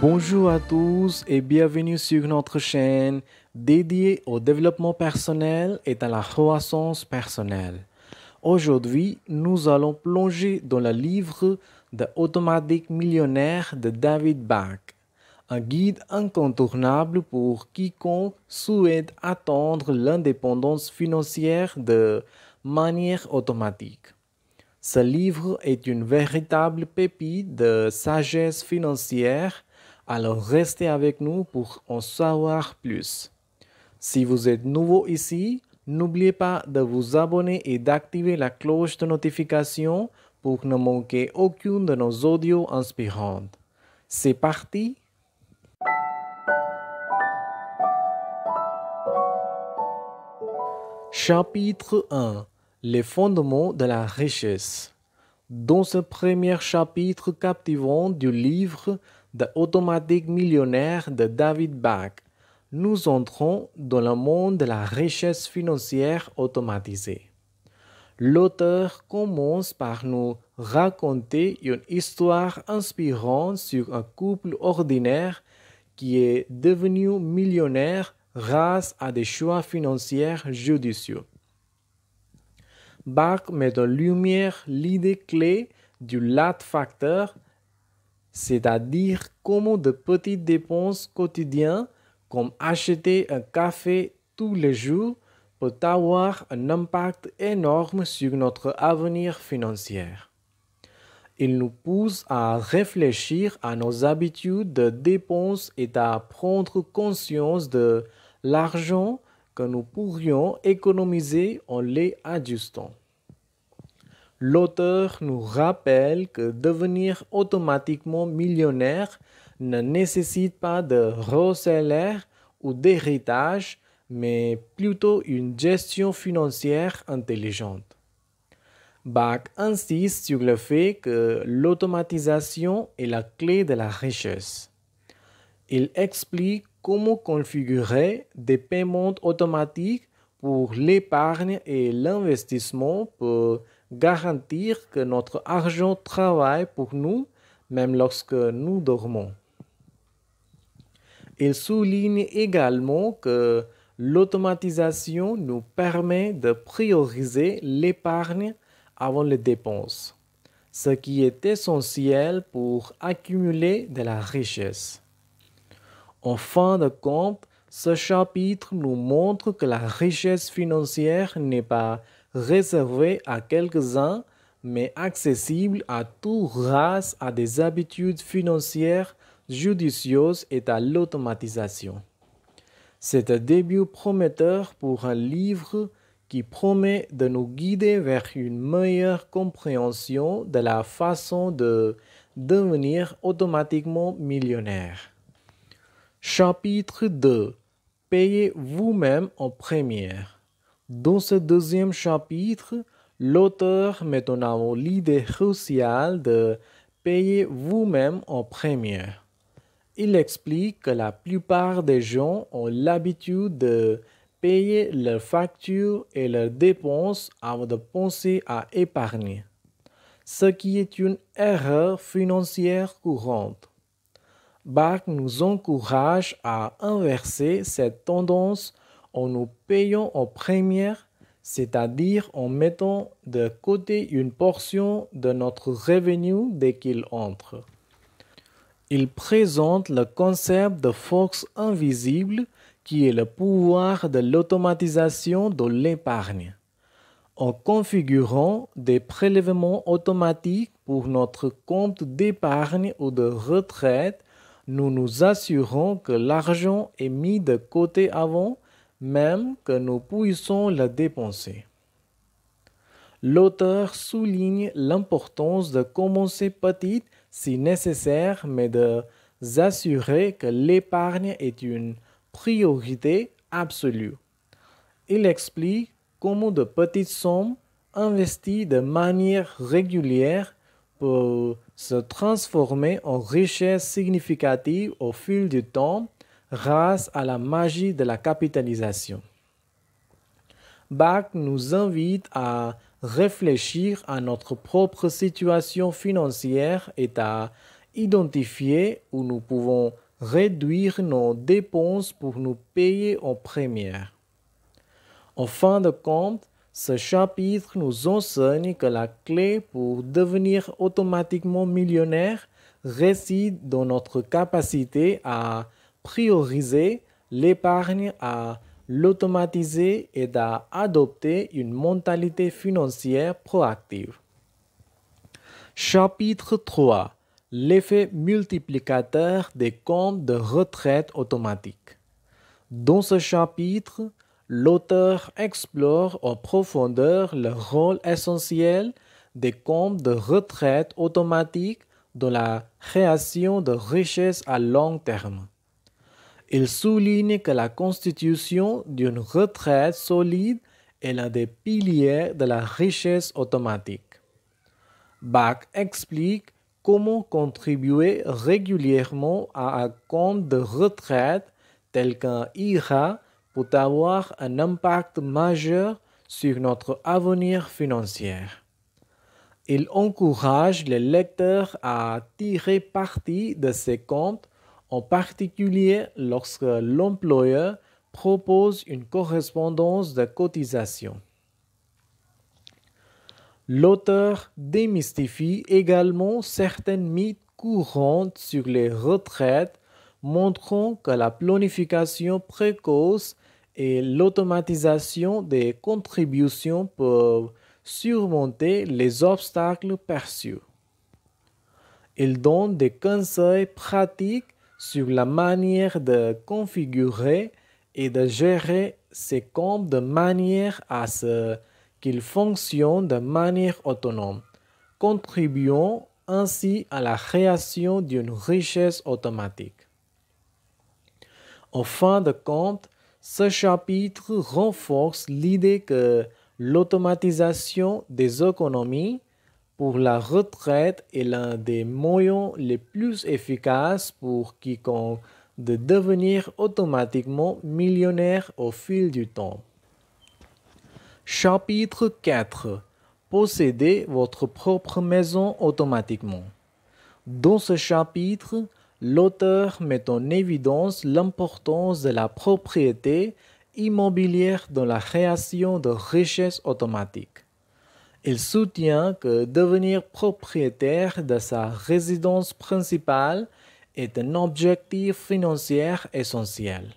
Bonjour à tous et bienvenue sur notre chaîne dédiée au développement personnel et à la croissance personnelle. Aujourd'hui, nous allons plonger dans le livre de Automatique millionnaire de David Bach un guide incontournable pour quiconque souhaite atteindre l'indépendance financière de manière automatique. Ce livre est une véritable pépite de sagesse financière, alors restez avec nous pour en savoir plus. Si vous êtes nouveau ici, n'oubliez pas de vous abonner et d'activer la cloche de notification pour ne manquer aucune de nos audios inspirantes. C'est parti Chapitre 1 Les fondements de la richesse. Dans ce premier chapitre captivant du livre de millionnaire de David Bach, nous entrons dans le monde de la richesse financière automatisée. L'auteur commence par nous raconter une histoire inspirante sur un couple ordinaire qui est devenu millionnaire grâce à des choix financiers judicieux. Bach met en lumière l'idée clé du lat factor, c'est-à-dire comment de petites dépenses quotidiennes, comme acheter un café tous les jours, peut avoir un impact énorme sur notre avenir financier. Il nous pousse à réfléchir à nos habitudes de dépenses et à prendre conscience de l'argent que nous pourrions économiser en les ajustant. L'auteur nous rappelle que devenir automatiquement millionnaire ne nécessite pas de recelaire ou d'héritage, mais plutôt une gestion financière intelligente. Bach insiste sur le fait que l'automatisation est la clé de la richesse. Il explique comment configurer des paiements automatiques pour l'épargne et l'investissement pour garantir que notre argent travaille pour nous même lorsque nous dormons. Il souligne également que l'automatisation nous permet de prioriser l'épargne avant les dépenses, ce qui est essentiel pour accumuler de la richesse. En fin de compte, ce chapitre nous montre que la richesse financière n'est pas réservée à quelques-uns, mais accessible à tout grâce à des habitudes financières judicieuses et à l'automatisation. C'est un début prometteur pour un livre qui promet de nous guider vers une meilleure compréhension de la façon de devenir automatiquement millionnaire. Chapitre 2 Payez vous-même en première. Dans ce deuxième chapitre, l'auteur met en avant l'idée cruciale de payer vous-même en première. Il explique que la plupart des gens ont l'habitude de payer leurs factures et leurs dépenses avant de penser à épargner, ce qui est une erreur financière courante. Bach nous encourage à inverser cette tendance en nous payant en première, c'est-à-dire en mettant de côté une portion de notre revenu dès qu'il entre. Il présente le concept de force invisible qui est le pouvoir de l'automatisation de l'épargne. En configurant des prélèvements automatiques pour notre compte d'épargne ou de retraite, nous nous assurons que l'argent est mis de côté avant même que nous puissions le dépenser. L'auteur souligne l'importance de commencer petite si nécessaire, mais de s'assurer que l'épargne est une priorité absolue. Il explique comment de petites sommes investies de manière régulière pour se transformer en richesse significative au fil du temps grâce à la magie de la capitalisation. Bach nous invite à réfléchir à notre propre situation financière et à identifier où nous pouvons réduire nos dépenses pour nous payer en première. En fin de compte, ce chapitre nous enseigne que la clé pour devenir automatiquement millionnaire réside dans notre capacité à prioriser l'épargne, à l'automatiser et à adopter une mentalité financière proactive. Chapitre 3. L'effet multiplicateur des comptes de retraite automatique. Dans ce chapitre, l'auteur explore en profondeur le rôle essentiel des comptes de retraite automatiques dans la création de richesses à long terme. Il souligne que la constitution d'une retraite solide est l'un des piliers de la richesse automatique. Bach explique comment contribuer régulièrement à un compte de retraite tel qu'un IRA pour avoir un impact majeur sur notre avenir financier. Il encourage les lecteurs à tirer parti de ces comptes, en particulier lorsque l'employeur propose une correspondance de cotisation. L'auteur démystifie également certaines mythes courantes sur les retraites, montrant que la planification précoce et l'automatisation des contributions peuvent surmonter les obstacles perçus. Il donne des conseils pratiques sur la manière de configurer et de gérer ces comptes de manière à ce qu'ils fonctionnent de manière autonome, contribuant ainsi à la création d'une richesse automatique. En fin de compte, ce chapitre renforce l'idée que l'automatisation des économies pour la retraite est l'un des moyens les plus efficaces pour quiconque de devenir automatiquement millionnaire au fil du temps. Chapitre 4 Posséder votre propre maison automatiquement. Dans ce chapitre, l'auteur met en évidence l'importance de la propriété immobilière dans la création de richesses automatiques. Il soutient que devenir propriétaire de sa résidence principale est un objectif financier essentiel.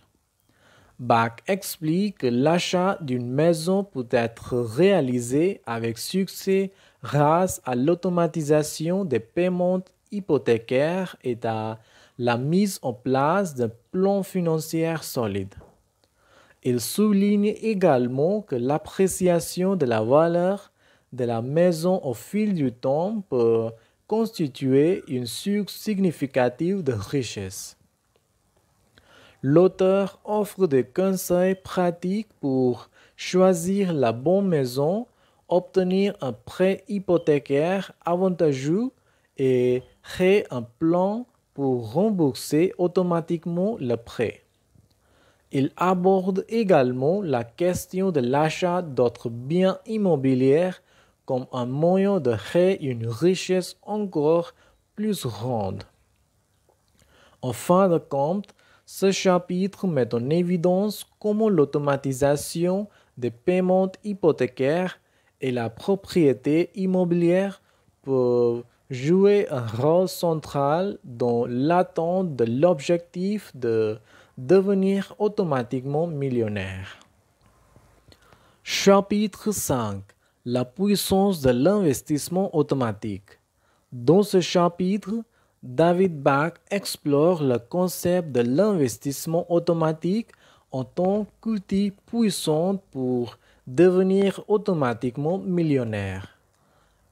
Bach explique que l'achat d'une maison peut être réalisé avec succès grâce à l'automatisation des paiements hypothécaires et à la mise en place d'un plan financier solide. Il souligne également que l'appréciation de la valeur de la maison au fil du temps peut constituer une source significative de richesse. L'auteur offre des conseils pratiques pour choisir la bonne maison, obtenir un prêt hypothécaire avantageux et créer un plan pour rembourser automatiquement le prêt. Il aborde également la question de l'achat d'autres biens immobiliers comme un moyen de créer une richesse encore plus grande. En fin de compte, ce chapitre met en évidence comment l'automatisation des paiements hypothécaires et la propriété immobilière peuvent jouer un rôle central dans l'attente de l'objectif de devenir automatiquement millionnaire. Chapitre 5 La puissance de l'investissement automatique. Dans ce chapitre, David Bach explore le concept de l'investissement automatique en tant qu'outil puissant pour devenir automatiquement millionnaire.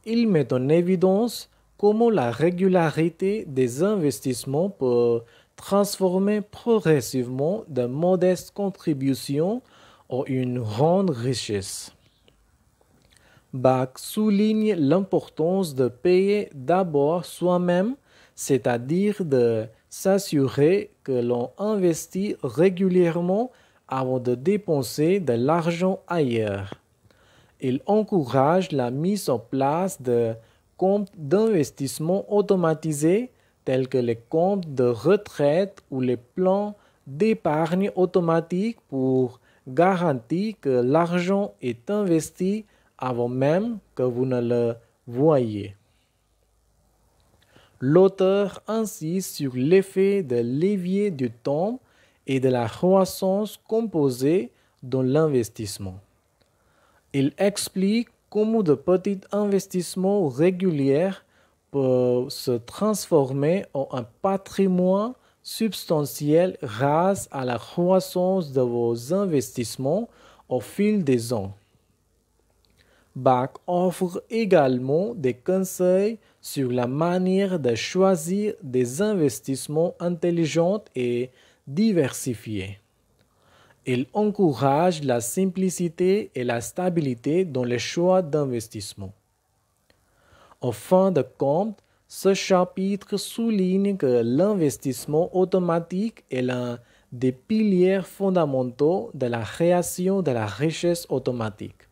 Il met en évidence comment la régularité des investissements peut transformer progressivement de modestes contributions en une grande richesse. Bach souligne l'importance de payer d'abord soi-même, c'est-à-dire de s'assurer que l'on investit régulièrement avant de dépenser de l'argent ailleurs. Il encourage la mise en place de comptes d'investissement automatisés tels que les comptes de retraite ou les plans d'épargne automatique pour garantir que l'argent est investi avant même que vous ne le voyez. L'auteur insiste sur l'effet de levier du temps et de la croissance composée dans l'investissement. Il explique Comment de petits investissements réguliers peuvent se transformer en un patrimoine substantiel grâce à la croissance de vos investissements au fil des ans. BAC offre également des conseils sur la manière de choisir des investissements intelligents et diversifiés. Il encourage la simplicité et la stabilité dans les choix d'investissement. Au fin de compte, ce chapitre souligne que l'investissement automatique est l'un des piliers fondamentaux de la création de la richesse automatique.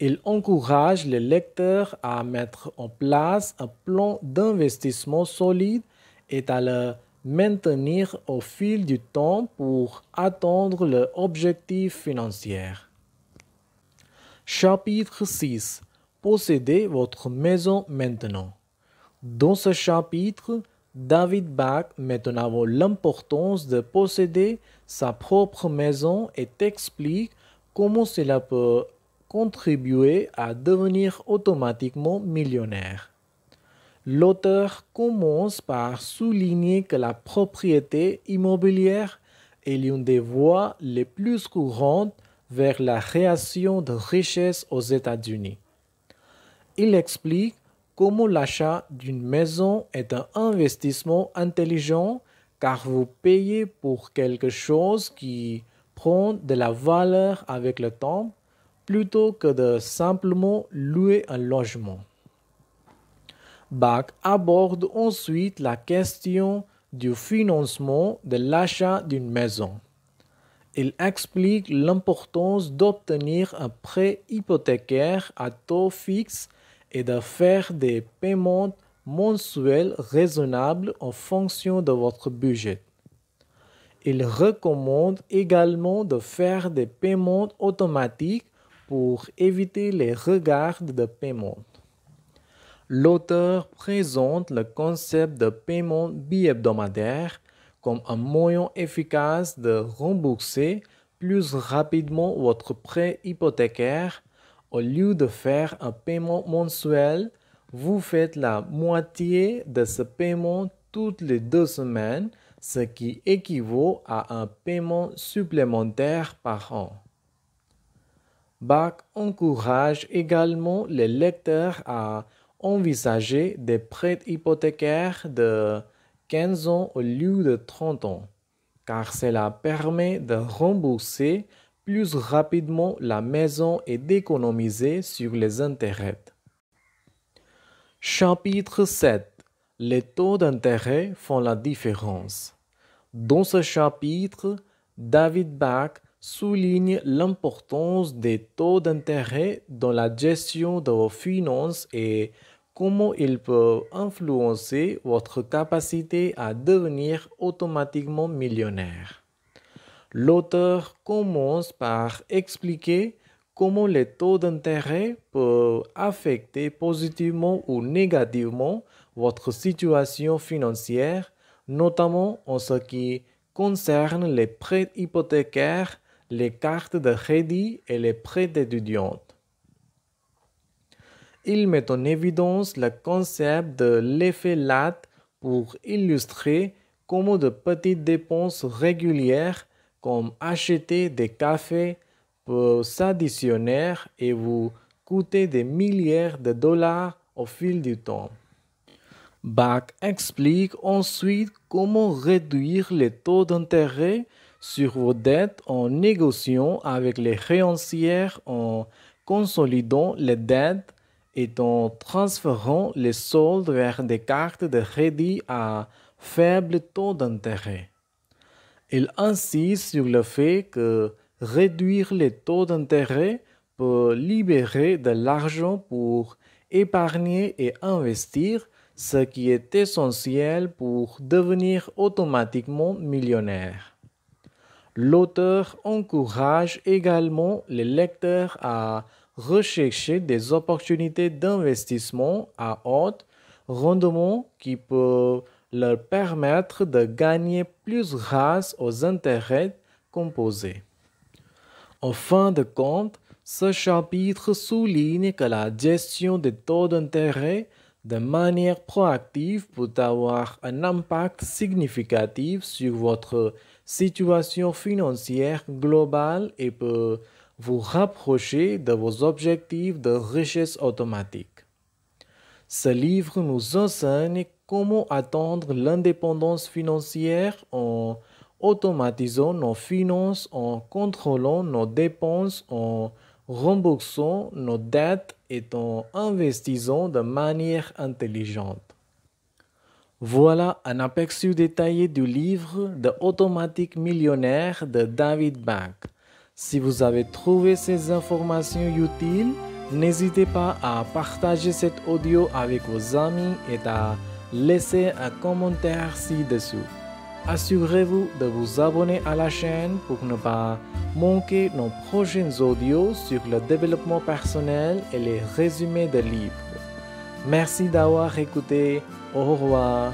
Il encourage les lecteurs à mettre en place un plan d'investissement solide et à le maintenir au fil du temps pour atteindre l'objectif financier. Chapitre 6. Possédez votre maison maintenant. Dans ce chapitre, David Bach met en avant l'importance de posséder sa propre maison et explique comment cela peut contribuer à devenir automatiquement millionnaire l'auteur commence par souligner que la propriété immobilière est l'une des voies les plus courantes vers la création de richesses aux États-Unis. Il explique comment l'achat d'une maison est un investissement intelligent car vous payez pour quelque chose qui prend de la valeur avec le temps plutôt que de simplement louer un logement. Bach aborde ensuite la question du financement de l'achat d'une maison. Il explique l'importance d'obtenir un prêt hypothécaire à taux fixe et de faire des paiements mensuels raisonnables en fonction de votre budget. Il recommande également de faire des paiements automatiques pour éviter les regards de paiement l'auteur présente le concept de paiement bi-hebdomadaire comme un moyen efficace de rembourser plus rapidement votre prêt hypothécaire. Au lieu de faire un paiement mensuel, vous faites la moitié de ce paiement toutes les deux semaines, ce qui équivaut à un paiement supplémentaire par an. Bach encourage également les lecteurs à envisager des prêts hypothécaires de 15 ans au lieu de 30 ans, car cela permet de rembourser plus rapidement la maison et d'économiser sur les intérêts. Chapitre 7 Les taux d'intérêt font la différence. Dans ce chapitre, David Bach souligne l'importance des taux d'intérêt dans la gestion de vos finances et comment il peut influencer votre capacité à devenir automatiquement millionnaire. L'auteur commence par expliquer comment les taux d'intérêt peuvent affecter positivement ou négativement votre situation financière, notamment en ce qui concerne les prêts hypothécaires, les cartes de crédit et les prêts d'étudiants il met en évidence le concept de l'effet latte pour illustrer comment de petites dépenses régulières comme acheter des cafés peuvent s'additionner et vous coûter des milliards de dollars au fil du temps. Bach explique ensuite comment réduire les taux d'intérêt sur vos dettes en négociant avec les créanciers en consolidant les dettes est en transférant les soldes vers des cartes de crédit à faible taux d'intérêt. Il insiste sur le fait que réduire les taux d'intérêt peut libérer de l'argent pour épargner et investir, ce qui est essentiel pour devenir automatiquement millionnaire. L'auteur encourage également les lecteurs à rechercher des opportunités d'investissement à haut rendement qui peut leur permettre de gagner plus grâce aux intérêts composés. En fin de compte, ce chapitre souligne que la gestion des taux d'intérêt de manière proactive peut avoir un impact significatif sur votre situation financière globale et peut vous rapprocher de vos objectifs de richesse automatique. Ce livre nous enseigne comment atteindre l'indépendance financière en automatisant nos finances, en contrôlant nos dépenses, en remboursant nos dettes et en investissant de manière intelligente. Voilà un aperçu détaillé du livre de Automatique millionnaire de David Bank. Si vous avez trouvé ces informations utiles, n'hésitez pas à partager cette audio avec vos amis et à laisser un commentaire ci-dessous. Assurez-vous de vous abonner à la chaîne pour ne pas manquer nos prochaines audios sur le développement personnel et les résumés de livres. Merci d'avoir écouté. Au revoir.